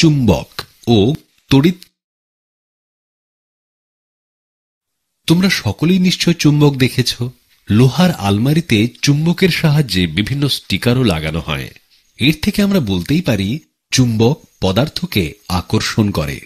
চুম্বক ও তড়িৎ তোমরা সকলেই নিশ্চয় চুম্বক দেখেছ লোহার আলমারিতে চুম্বকের সাহায্যে বিভিন্ন স্টিকারও লাগানো হয় এর থেকে আমরা বলতেই পারি চুম্বক পদার্থকে আকর্ষণ করে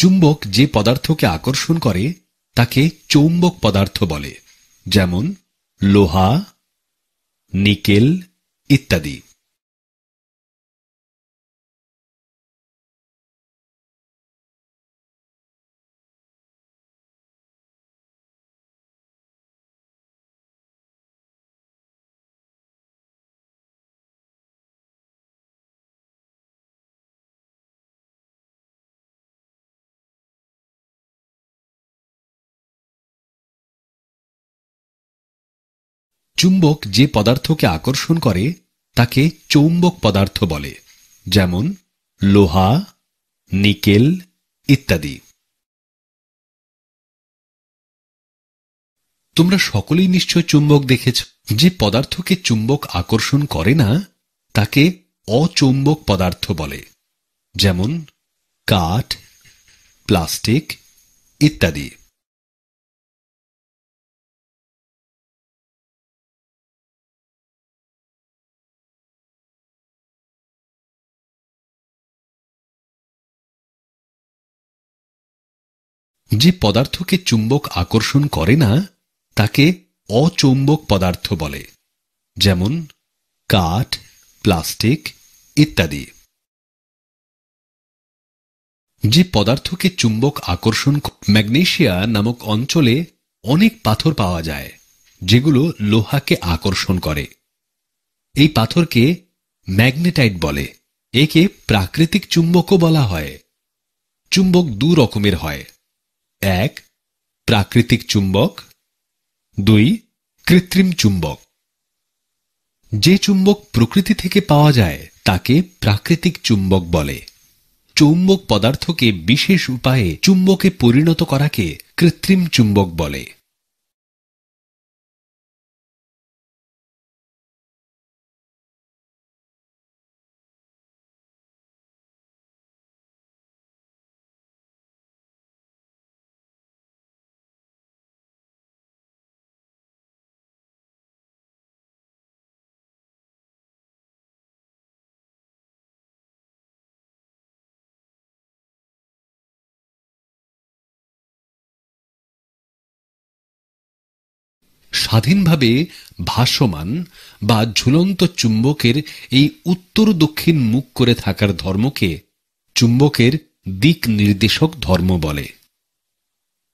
চুম্বক যে পদার্থকে আকর্ষণ করে তাকে চৌম্বক পদার্থ বলে যেমন লোহা নিকেল ইত্যাদি চুম্বক যে পদার্থকে আকর্ষণ করে তাকে চৌম্বক পদার্থ বলে যেমন লোহা নিকেল ইত্যাদি তোমরা সকলেই নিশ্চয় চুম্বক দেখেছ যে পদার্থকে চুম্বক আকর্ষণ করে না তাকে অচৌম্বক পদার্থ বলে যেমন কাঠ প্লাস্টিক ইত্যাদি যে পদার্থকে চুম্বক আকর্ষণ করে না তাকে অচৌম্বক পদার্থ বলে যেমন কাঠ প্লাস্টিক ইত্যাদি যে পদার্থকে চুম্বক আকর্ষণ ম্যাগনেশিয়া নামক অঞ্চলে অনেক পাথর পাওয়া যায় যেগুলো লোহাকে আকর্ষণ করে এই পাথরকে ম্যাগনেটাইট বলে একে প্রাকৃতিক চুম্বকও বলা হয় চুম্বক দু রকমের হয় এক প্রাকৃতিক চুম্বক দুই কৃত্রিম চুম্বক যে চুম্বক প্রকৃতি থেকে পাওয়া যায় তাকে প্রাকৃতিক চুম্বক বলে চৌম্বক পদার্থকে বিশেষ উপায়ে চুম্বকে পরিণত করাকে কৃত্রিম চুম্বক বলে স্বাধীনভাবে ভাসমান বা ঝুলন্ত চুম্বকের এই উত্তর দক্ষিণ মুখ করে থাকার ধর্মকে চুম্বকের দিক নির্দেশক ধর্ম বলে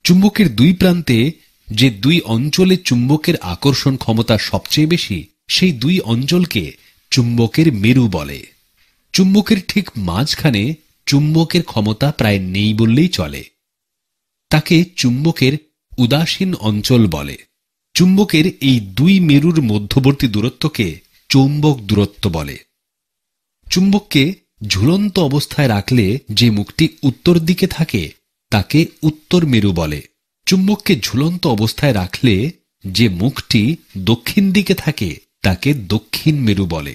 চুম্বকের দুই প্রান্তে যে দুই অঞ্চলে চুম্বকের আকর্ষণ ক্ষমতা সবচেয়ে বেশি সেই দুই অঞ্চলকে চুম্বকের মেরু বলে চুম্বকের ঠিক মাঝখানে চুম্বকের ক্ষমতা প্রায় নেই বললেই চলে তাকে চুম্বকের উদাসীন অঞ্চল বলে চুম্বকের এই দুই মেরুর মধ্যবর্তী দূরত্বকে চৌম্বক দূরত্ব বলে চুম্বককে ঝুলন্ত অবস্থায় রাখলে যে মুখটি উত্তর দিকে থাকে তাকে উত্তর মেরু বলে চুম্বককে ঝুলন্ত অবস্থায় রাখলে যে মুখটি দক্ষিণ দিকে থাকে তাকে দক্ষিণ মেরু বলে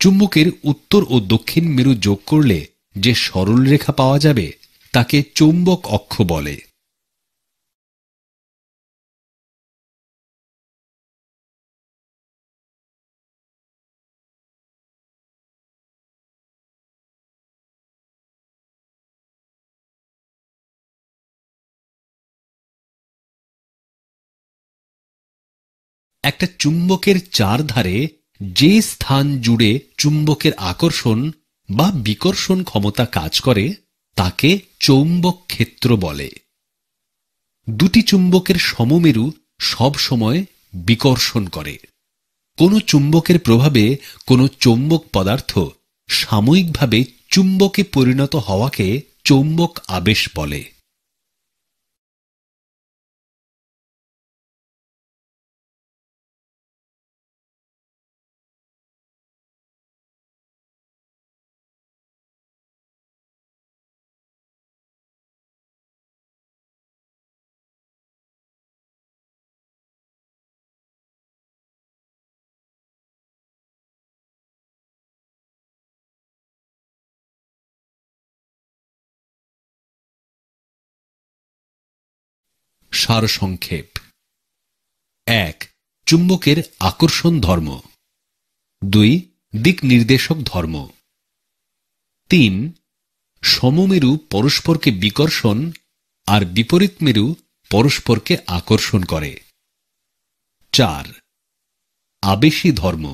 চুম্বকের উত্তর ও দক্ষিণ মেরু যোগ করলে যে সরল রেখা পাওয়া যাবে তাকে চৌম্বক অক্ষ বলে একটা চুম্বকের চারধারে যে স্থান জুড়ে চুম্বকের আকর্ষণ বা বিকর্ষণ ক্ষমতা কাজ করে তাকে চৌম্বক ক্ষেত্র বলে দুটি চুম্বকের সমমেরু সবসময় বিকর্ষণ করে কোনো চুম্বকের প্রভাবে কোনো চৌম্বক পদার্থ সাময়িকভাবে চুম্বকে পরিণত হওয়াকে চৌম্বক আবেশ বলে সারসংক্ষেপ এক চুম্বকের আকর্ষণ ধর্ম দুই দিক নির্দেশক ধর্ম তিন সমমেরু পরস্পরকে বিকর্ষণ আর বিপরীত মেরু পরস্পরকে আকর্ষণ করে চার আবেশী ধর্ম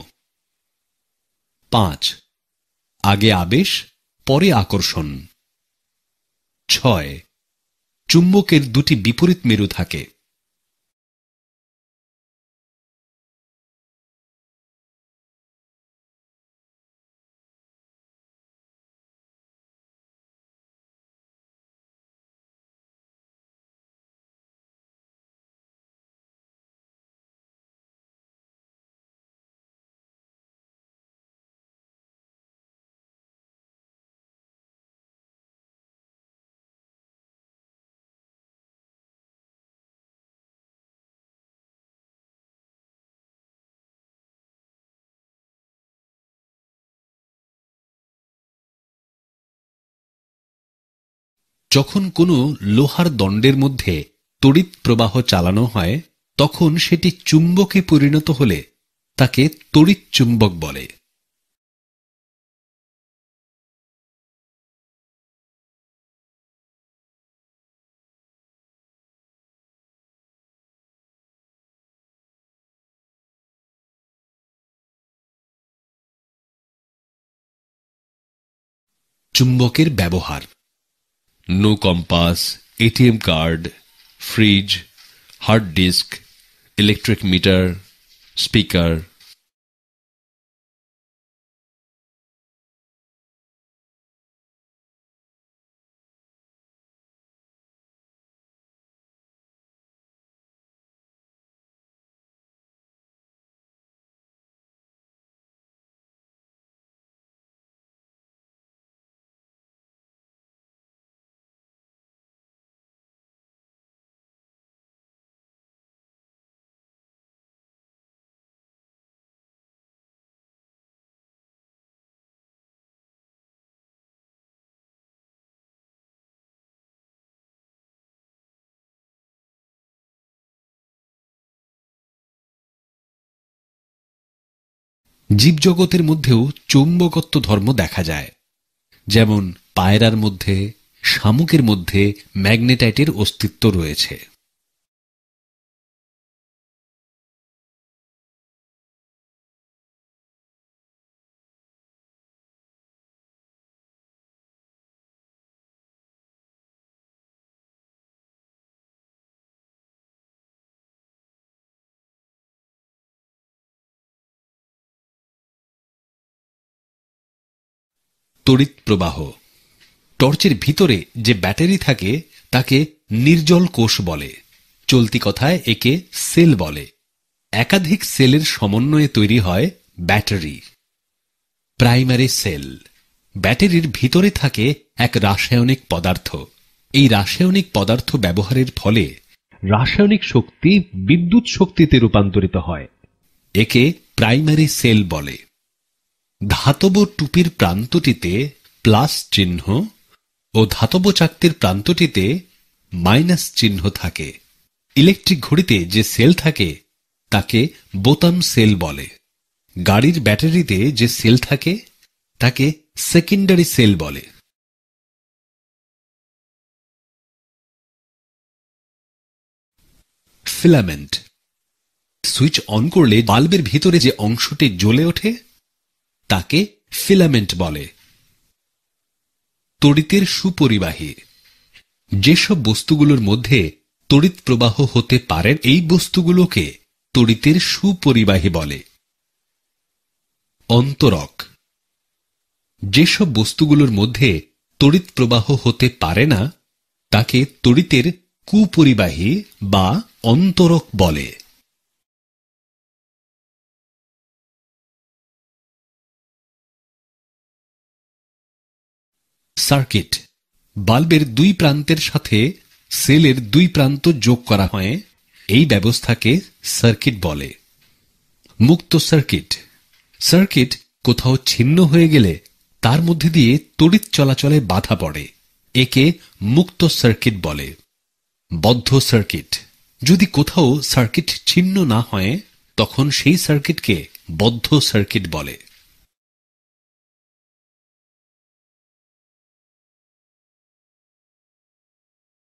পাঁচ আগে আবেশ পরে আকর্ষণ ছয় চুম্বকের দুটি বিপরীত মেরু থাকে যখন কোনো লোহার দণ্ডের মধ্যে তড়িৎ প্রবাহ চালানো হয় তখন সেটি চুম্বকে পরিণত হলে তাকে তড়িৎ চুম্বক বলে চুম্বকের ব্যবহার no compass, ATM card, fridge, hard disk, electric meter, speaker, জীবজগতের মধ্যেও চৌম্বকত্ব ধর্ম দেখা যায় যেমন পায়রার মধ্যে শামুকের মধ্যে ম্যাগনেটাইটের অস্তিত্ব রয়েছে তড়িৎ প্রবাহ টর্চের ভিতরে যে ব্যাটারি থাকে তাকে নির্জল কোষ বলে চলতি কথায় একে সেল বলে একাধিক সেলের সমন্বয়ে তৈরি হয় ব্যাটারি প্রাইমারি সেল ব্যাটারির ভিতরে থাকে এক রাসায়নিক পদার্থ এই রাসায়নিক পদার্থ ব্যবহারের ফলে রাসায়নিক শক্তি বিদ্যুৎ শক্তিতে রূপান্তরিত হয় একে প্রাইমারি সেল বলে ধাতব টুপির প্রান্তটিতে প্লাস চিহ্ন ও ধাতব চাকতির প্রান্তটিতে মাইনাস চিহ্ন থাকে ইলেকট্রিক ঘড়িতে যে সেল থাকে তাকে বোতাম সেল বলে গাড়ির ব্যাটারিতে যে সেল থাকে তাকে সেকেন্ডারি সেল বলে ফিলামেন্ট সুইচ অন করলে বাল্বের ভিতরে যে অংশটি জ্বলে ওঠে তাকে ফিলামেন্ট বলে তড়িতের সুপরিবাহী যেসব বস্তুগুলোর মধ্যে তড়িৎ প্রবাহ হতে পারে এই বস্তুগুলোকে তড়িতের সুপরিবাহী বলে অন্তরক যেসব বস্তুগুলোর মধ্যে তড়িৎ প্রবাহ হতে পারে না তাকে তড়িতের কুপরিবাহী বা অন্তরক বলে সার্কিট বাল্বের দুই প্রান্তের সাথে সেলের দুই প্রান্ত যোগ করা হয় এই ব্যবস্থাকে সার্কিট বলে মুক্ত সার্কিট সার্কিট কোথাও ছিন্ন হয়ে গেলে তার মধ্যে দিয়ে তড়িৎ চলাচলে বাধা পড়ে একে মুক্ত সার্কিট বলে বদ্ধ সার্কিট যদি কোথাও সার্কিট ছিন্ন না হয় তখন সেই সার্কিটকে বদ্ধ সার্কিট বলে